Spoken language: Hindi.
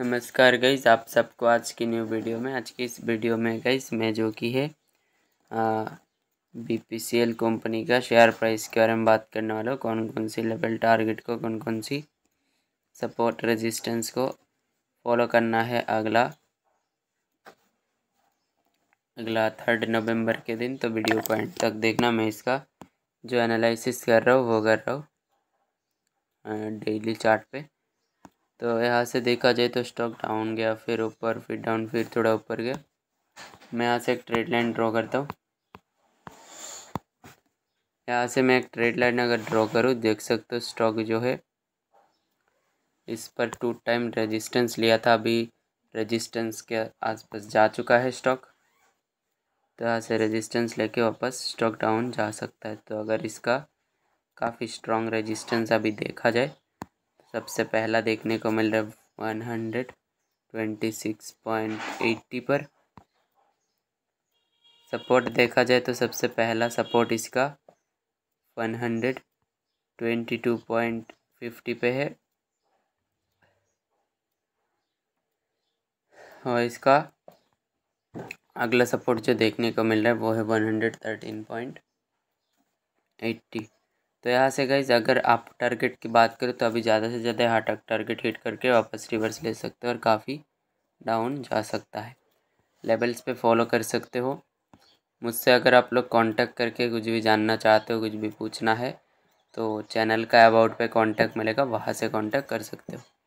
नमस्कार गईस आप सबको आज की न्यू वीडियो में आज की इस वीडियो में गईस मैं जो कि है बीपीसीएल कंपनी का शेयर प्राइस के बारे में बात करने वाला हूँ कौन कौन सी लेवल टारगेट को कौन कौन सी सपोर्ट रेजिस्टेंस को फॉलो करना है अगला अगला थर्ड नवंबर के दिन तो वीडियो को एंड तक देखना मैं इसका जो एनालिसिस कर रहा हूँ वो कर रहा हूँ डेली चार्ट पे तो यहाँ से देखा जाए तो स्टॉक डाउन गया फिर ऊपर फिर डाउन फिर थोड़ा ऊपर गया मैं यहाँ से एक ट्रेड लाइन ड्रॉ करता हूँ यहाँ से मैं एक ट्रेड लाइन अगर ड्रॉ करूँ देख सकते हो स्टॉक जो है इस पर टू टाइम रेजिस्टेंस लिया था अभी रेजिस्टेंस के आसपास जा चुका है स्टॉक तो यहाँ से रेजिस्टेंस लेके वापस स्टॉक डाउन जा सकता है तो अगर इसका काफ़ी स्ट्रॉन्ग रेजिस्टेंस अभी देखा जाए सबसे पहला देखने को मिल रहा है one hundred twenty six point eighty पर सपोर्ट देखा जाए तो सबसे पहला सपोर्ट इसका one hundred twenty two point fifty पे है और इसका अगला सपोर्ट जो देखने को मिल रहा है वो है one hundred thirteen point eighty तो यहाँ से गाइज अगर आप टारगेट की बात करें तो अभी ज़्यादा से ज़्यादा यहाँ तक टारगेट हिट करके वापस रिवर्स ले सकते हो और काफ़ी डाउन जा सकता है लेवल्स पे फॉलो कर सकते हो मुझसे अगर आप लोग कांटेक्ट करके कुछ भी जानना चाहते हो कुछ भी पूछना है तो चैनल का अबाउट पे कांटेक्ट मिलेगा वहाँ से कांटेक्ट कर सकते हो